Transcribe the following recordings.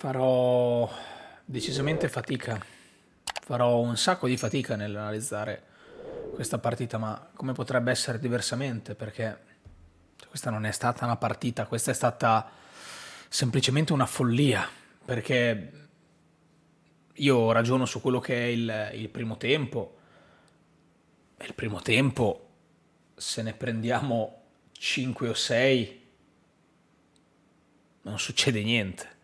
farò decisamente fatica, farò un sacco di fatica nell'analizzare questa partita, ma come potrebbe essere diversamente? Perché questa non è stata una partita, questa è stata semplicemente una follia, perché io ragiono su quello che è il, il primo tempo, e il primo tempo, se ne prendiamo 5 o 6, non succede niente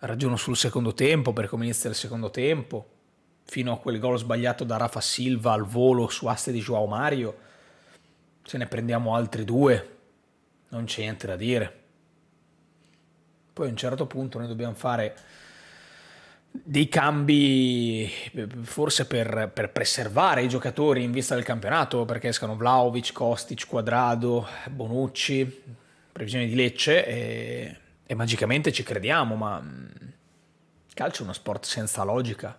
ragiono sul secondo tempo, per come inizia il secondo tempo, fino a quel gol sbagliato da Rafa Silva al volo su aste di Joao Mario, se ne prendiamo altri due, non c'è niente da dire. Poi a un certo punto noi dobbiamo fare dei cambi forse per, per, preservare i giocatori in vista del campionato perché escano Vlaovic, Kostic, Quadrado, Bonucci, previsione di Lecce e e magicamente ci crediamo, ma mm, calcio è uno sport senza logica.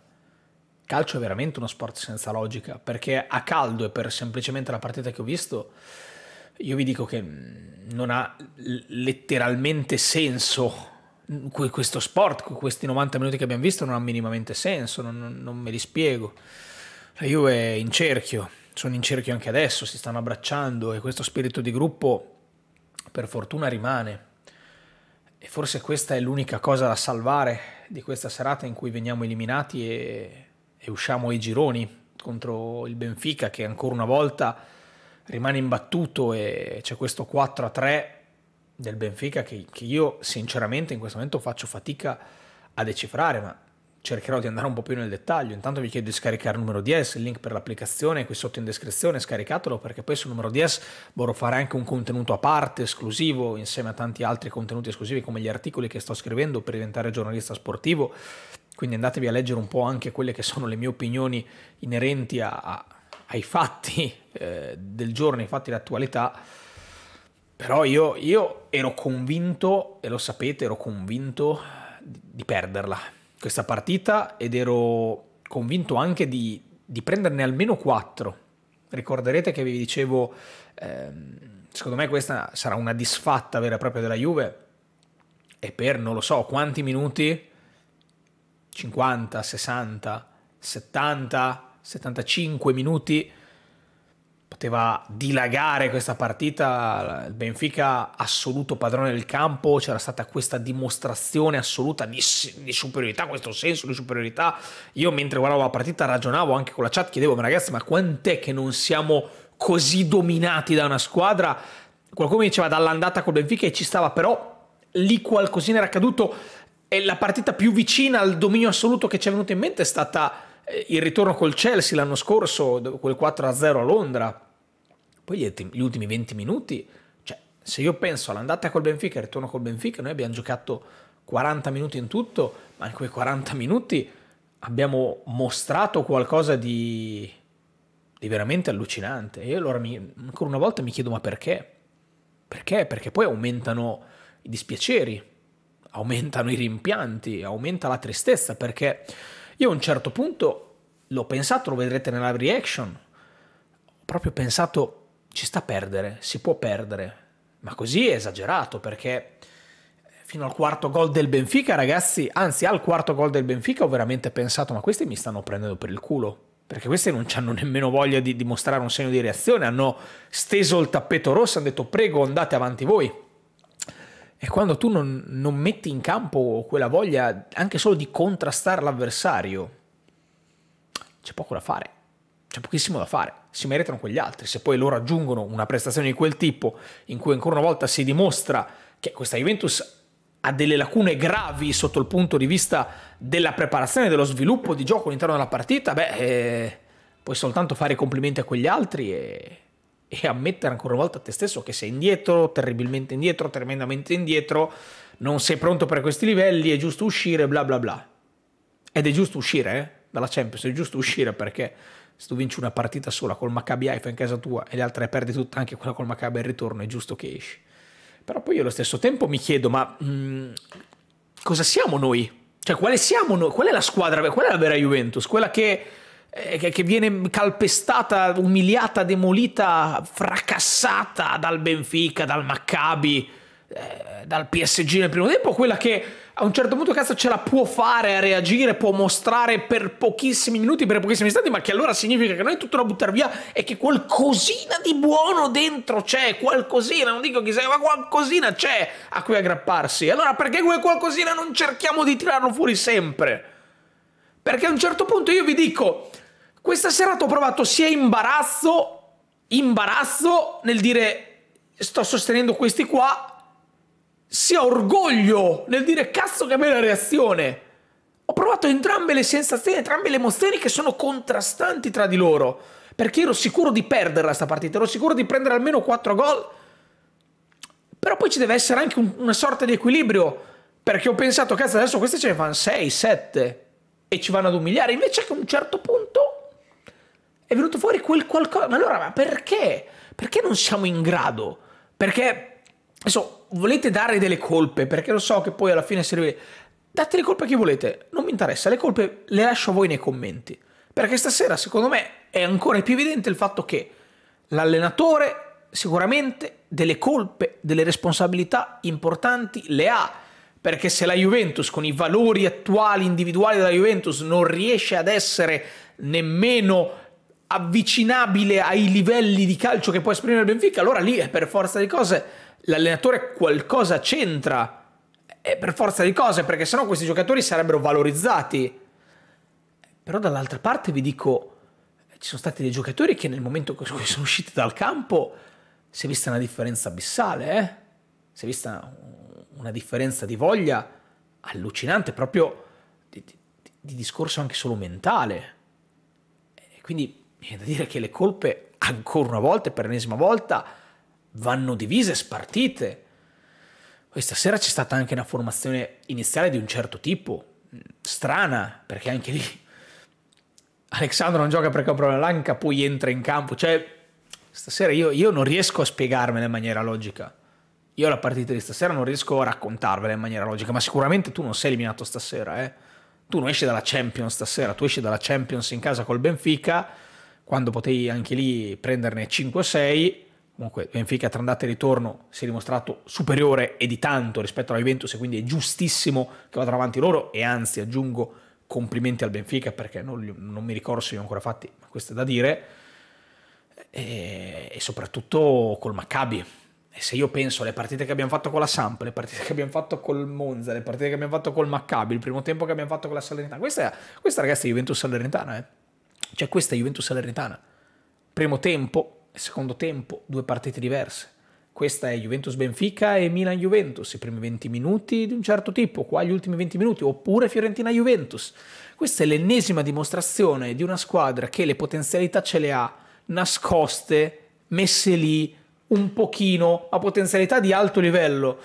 Calcio è veramente uno sport senza logica, perché a caldo e per semplicemente la partita che ho visto, io vi dico che mm, non ha letteralmente senso mm, questo sport, questi 90 minuti che abbiamo visto non ha minimamente senso, non, non me li spiego. La Juve è in cerchio, sono in cerchio anche adesso, si stanno abbracciando e questo spirito di gruppo per fortuna rimane e forse questa è l'unica cosa da salvare di questa serata in cui veniamo eliminati e, e usciamo ai gironi contro il Benfica che ancora una volta rimane imbattuto e c'è questo 4 a 3 del Benfica che, che io sinceramente in questo momento faccio fatica a decifrare, ma cercherò di andare un po' più nel dettaglio. Intanto vi chiedo di scaricare il numero DS, il link per l'applicazione è qui sotto in descrizione, scaricatelo perché poi sul numero DS vorrò fare anche un contenuto a parte, esclusivo, insieme a tanti altri contenuti esclusivi come gli articoli che sto scrivendo per diventare giornalista sportivo. Quindi andatevi a leggere un po' anche quelle che sono le mie opinioni inerenti a, a, ai fatti eh, del giorno, ai fatti d'attualità. Però io, io ero convinto, e lo sapete, ero convinto di, di perderla questa partita ed ero convinto anche di, di prenderne almeno 4. Ricorderete che vi dicevo, ehm, secondo me questa sarà una disfatta vera e propria della Juve e per non lo so quanti minuti, 50, 60, 70, 75 minuti poteva dilagare questa partita, il Benfica assoluto padrone del campo, c'era stata questa dimostrazione assoluta di, di, superiorità, questo senso di superiorità. Io mentre guardavo la partita ragionavo anche con la chat, chiedevo ma ragazzi ma quant'è che non siamo così dominati da una squadra? Qualcuno mi diceva dall'andata col Benfica e ci stava però lì qualcosina era accaduto e la partita più vicina al dominio assoluto che ci è venuto in mente è stata eh, il ritorno col Chelsea l'anno scorso, quel 4-0 a Londra, poi gli ultimi 20 minuti, cioè se io penso all'andata col Benfica e ritorno col Benfica, noi abbiamo giocato 40 minuti in tutto, ma in quei 40 minuti abbiamo mostrato qualcosa di, di veramente allucinante. E allora mi, ancora una volta mi chiedo ma perché? Perché? Perché poi aumentano i dispiaceri, aumentano i rimpianti, aumenta la tristezza, perché io a un certo punto l'ho pensato, lo vedrete nella reaction, ho proprio pensato ci sta a perdere, si può perdere, ma così è esagerato perché fino al quarto gol del Benfica, ragazzi, anzi al quarto gol del Benfica ho veramente pensato ma questi mi stanno prendendo per il culo. Perché questi non hanno nemmeno voglia di dimostrare un segno di reazione, hanno steso il tappeto rosso, hanno detto prego andate avanti voi è quando tu non, non metti in campo quella voglia anche solo di contrastare l'avversario. C'è poco da fare, c'è pochissimo da fare, si meritano quegli altri. Se poi loro aggiungono una prestazione di quel tipo in cui ancora una volta si dimostra che questa Juventus ha delle lacune gravi sotto il punto di vista della preparazione, dello sviluppo di gioco all'interno della partita, beh, eh, puoi soltanto fare complimenti a quegli altri e e ammettere ancora una volta a te stesso che sei indietro, terribilmente indietro, tremendamente indietro, non sei pronto per questi livelli, è giusto uscire, bla bla bla. Ed è giusto uscire eh? dalla Champions, è giusto uscire perché se tu vinci una partita sola col Maccabi Haifa in casa tua e le altre le perdi tutte, anche quella col Maccabi al ritorno, è giusto che esci. Però poi io allo stesso tempo mi chiedo, ma mh, mm, cosa siamo noi? Cioè, quale siamo noi? Qual è la squadra? Qual è la vera Juventus? Quella che eh, che, viene calpestata, umiliata, demolita, fracassata dal Benfica, dal Maccabi, eh, dal PSG nel primo tempo, quella che a un certo punto cazzo ce la può fare a reagire, può mostrare per pochissimi minuti, per pochissimi istanti, ma che allora significa che non è tutto da buttare via e che qualcosina di buono dentro c'è, qualcosina, non dico chissà, ma qualcosina c'è a cui aggrapparsi. Allora perché quel qualcosina non cerchiamo di tirarlo fuori sempre? Perché a un certo punto io vi dico, questa serata ho provato sia imbarazzo, imbarazzo nel dire sto sostenendo questi qua, sia orgoglio nel dire cazzo che bella reazione. Ho provato entrambe le sensazioni, entrambe le emozioni che sono contrastanti tra di loro. Perché ero sicuro di perderla sta partita, ero sicuro di prendere almeno 4 gol. Però poi ci deve essere anche un, una sorta di equilibrio. Perché ho pensato, cazzo, adesso queste ce ne fanno 6, 7 e ci vanno ad umiliare. Invece che a un certo punto è venuto fuori quel qualcosa. Ma allora, ma perché? Perché non siamo in grado? Perché adesso volete dare delle colpe? Perché lo so che poi alla fine serve. Date le colpe a chi volete, non mi interessa, le colpe le lascio a voi nei commenti. Perché stasera, secondo me, è ancora più evidente il fatto che l'allenatore sicuramente delle colpe, delle responsabilità importanti le ha perché se la Juventus con i valori attuali individuali della Juventus non riesce ad essere nemmeno avvicinabile ai livelli di calcio che può esprimere il Benfica, allora lì è per forza di cose l'allenatore qualcosa c'entra. È per forza di cose, perché sennò questi giocatori sarebbero valorizzati. Però dall'altra parte vi dico, ci sono stati dei giocatori che nel momento in cui sono usciti dal campo si è vista una differenza abissale, eh? Si è vista una differenza di voglia allucinante, proprio di, di, di discorso anche solo mentale. E quindi viene da dire che le colpe, ancora una volta per l'ennesima volta, vanno divise, spartite. Questa sera c'è stata anche una formazione iniziale di un certo tipo, strana, perché anche lì Alexandro non gioca perché ha un problema all'anca, poi entra in campo. Cioè, stasera io, io non riesco a spiegarmela in maniera logica. Io la partita di stasera non riesco a raccontarvela in maniera logica, ma sicuramente tu non sei eliminato stasera, eh. Tu non esci dalla Champions stasera, tu esci dalla Champions in casa col Benfica, quando potevi anche lì prenderne 5-6. Comunque Benfica tra andata e ritorno si è dimostrato superiore e di tanto rispetto alla Juventus e quindi è giustissimo che vadano avanti loro e anzi aggiungo complimenti al Benfica perché non, non mi ricordo se li ho ancora fatti, ma questo è da dire. E, e soprattutto col Maccabi, e se io penso alle partite che abbiamo fatto con la Samp, le partite che abbiamo fatto col Monza, le partite che abbiamo fatto col Maccabi, il primo tempo che abbiamo fatto con la Salernitana, questa, questa ragazzi è Juventus Salernitana, eh? Cioè questa è Juventus Salernitana. Primo tempo e secondo tempo, due partite diverse. Questa è Juventus Benfica e Milan Juventus, i primi 20 minuti di un certo tipo, qua gli ultimi 20 minuti, oppure Fiorentina Juventus. Questa è l'ennesima dimostrazione di una squadra che le potenzialità ce le ha nascoste, messe lì un pochino a potenzialità di alto livello,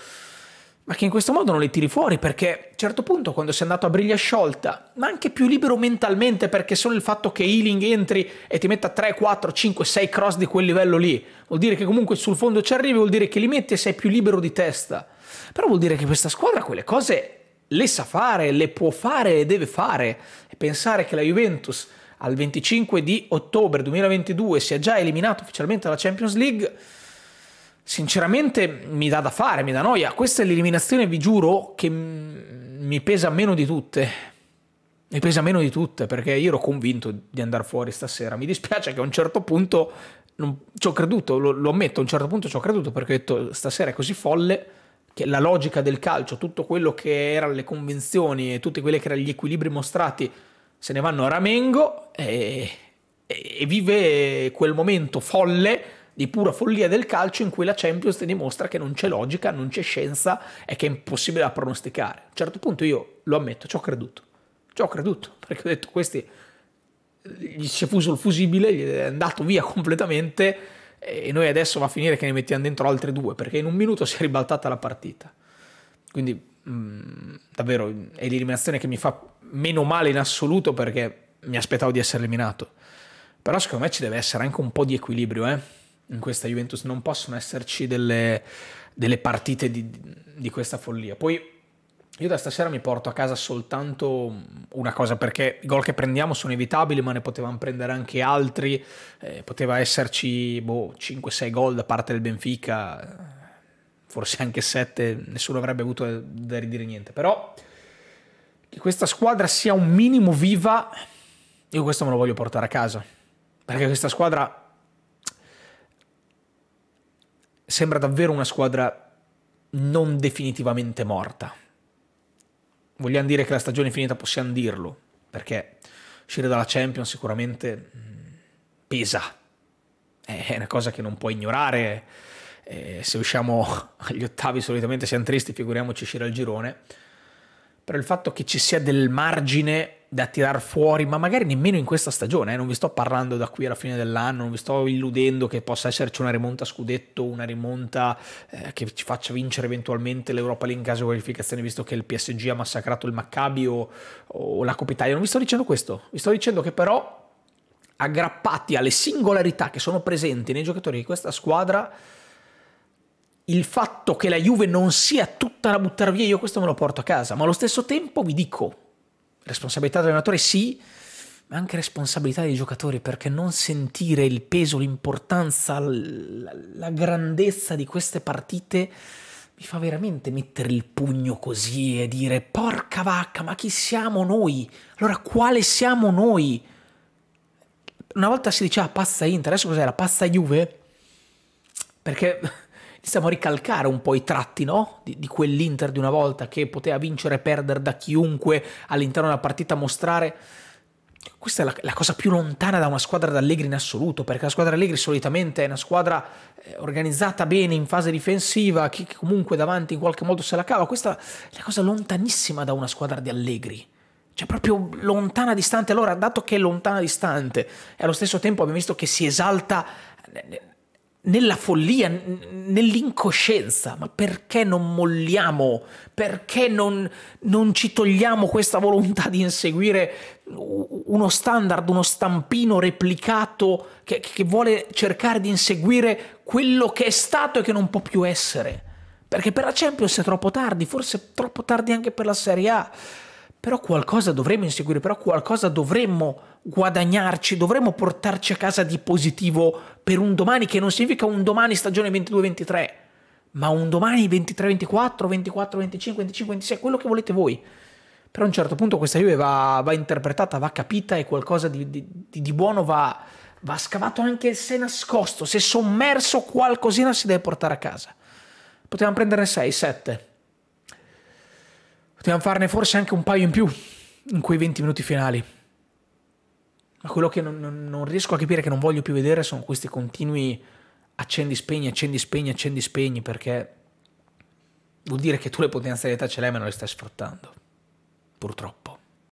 ma che in questo modo non le tiri fuori perché a un certo punto quando sei andato a briglia sciolta, ma anche più libero mentalmente perché solo il fatto che Healing entri e ti metta 3, 4, 5, 6 cross di quel livello lì, vuol dire che comunque sul fondo ci arrivi, vuol dire che li metti e sei più libero di testa. Però vuol dire che questa squadra quelle cose le sa fare, le può fare e deve fare. E pensare che la Juventus al 25 di ottobre 2022 sia già eliminata ufficialmente dalla Champions League sinceramente mi dà da fare, mi dà noia. Questa è l'eliminazione, vi giuro, che mi pesa meno di tutte. Mi pesa meno di tutte perché io ero convinto di andare fuori stasera. Mi dispiace che a un certo punto non, ci ho creduto, lo, lo, ammetto, a un certo punto ci ho creduto perché ho detto stasera è così folle che la logica del calcio, tutto quello che erano le convinzioni e tutti quelli che erano gli equilibri mostrati se ne vanno a Ramengo e, e, e vive quel momento folle di pura follia del calcio in cui la Champions dimostra che non c'è logica, non c'è scienza e che è impossibile da pronosticare. A un certo punto io lo ammetto, ci ho creduto. Ci ho creduto, perché ho detto questi gli si è fuso il fusibile, gli è andato via completamente e noi adesso va a finire che ne mettiamo dentro altre due, perché in un minuto si è ribaltata la partita. Quindi mh, mm, davvero è l'eliminazione che mi fa meno male in assoluto perché mi aspettavo di essere eliminato. Però secondo me ci deve essere anche un po' di equilibrio, eh in questa Juventus non possono esserci delle, delle partite di, di, questa follia. Poi io da stasera mi porto a casa soltanto una cosa perché i gol che prendiamo sono evitabili, ma ne potevamo prendere anche altri. Eh, poteva esserci boh, 5-6 gol da parte del Benfica, forse anche 7, nessuno avrebbe avuto da ridire niente. Però che questa squadra sia un minimo viva, io questo me lo voglio portare a casa. Perché questa squadra sembra davvero una squadra non definitivamente morta. Vogliamo dire che la stagione è finita, possiamo dirlo, perché uscire dalla Champions sicuramente mm, pesa. È una cosa che non puoi ignorare. Eh, se usciamo agli ottavi solitamente siamo tristi, figuriamoci uscire al girone. Però il fatto che ci sia del margine da tirar fuori, ma magari nemmeno in questa stagione, eh? non vi sto parlando da qui alla fine dell'anno, non vi sto illudendo che possa esserci una rimonta scudetto, una rimonta eh, che ci faccia vincere eventualmente l'Europa League in caso di qualificazione, visto che il PSG ha massacrato il Maccabi o, o la Coppa Italia, non vi sto dicendo questo, vi sto dicendo che però aggrappati alle singolarità che sono presenti nei giocatori di questa squadra, il fatto che la Juve non sia tutta da buttare via, io questo me lo porto a casa, ma allo stesso tempo vi dico, Responsabilità dell'allenatore sì, ma anche responsabilità dei giocatori perché non sentire il peso, l'importanza, la grandezza di queste partite mi fa veramente mettere il pugno così e dire porca vacca, ma chi siamo noi? Allora quale siamo noi? Una volta si diceva pazza Inter, adesso cos'è la pazza Juve? Perché stiamo a ricalcare un po' i tratti no? di, di quell'Inter di una volta che poteva vincere e perdere da chiunque all'interno della partita mostrare. Questa è la, la, cosa più lontana da una squadra d'Allegri in assoluto, perché la squadra Allegri solitamente è una squadra eh, organizzata bene in fase difensiva, che, che comunque davanti in qualche modo se la cava. Questa è la cosa lontanissima da una squadra di Allegri. Cioè proprio lontana, distante. Allora, dato che è lontana, distante, e allo stesso tempo abbiamo visto che si esalta eh, nella follia, nell'incoscienza, ma perché non molliamo? Perché non, non, ci togliamo questa volontà di inseguire uno standard, uno stampino replicato che, che vuole cercare di inseguire quello che è stato e che non può più essere? Perché per la Champions è troppo tardi, forse troppo tardi anche per la Serie A però qualcosa dovremmo inseguire, però qualcosa dovremmo guadagnarci, dovremmo portarci a casa di positivo per un domani che non significa un domani stagione 22-23, ma un domani 23-24, 24-25, 25-26, quello che volete voi. Però a un certo punto questa Juve va, va interpretata, va capita e qualcosa di, di, di buono va, va scavato anche se nascosto, se sommerso qualcosina si deve portare a casa. Potevamo prendere 6, 7 Potevamo farne forse anche un paio in più in quei 20 minuti finali. Ma quello che non, non, non riesco a capire, che non voglio più vedere, sono questi continui accendi, spegni, accendi, spegni, accendi, spegni, perché vuol dire che tu le potenzialità ce le hai ma non le stai sfruttando. Purtroppo.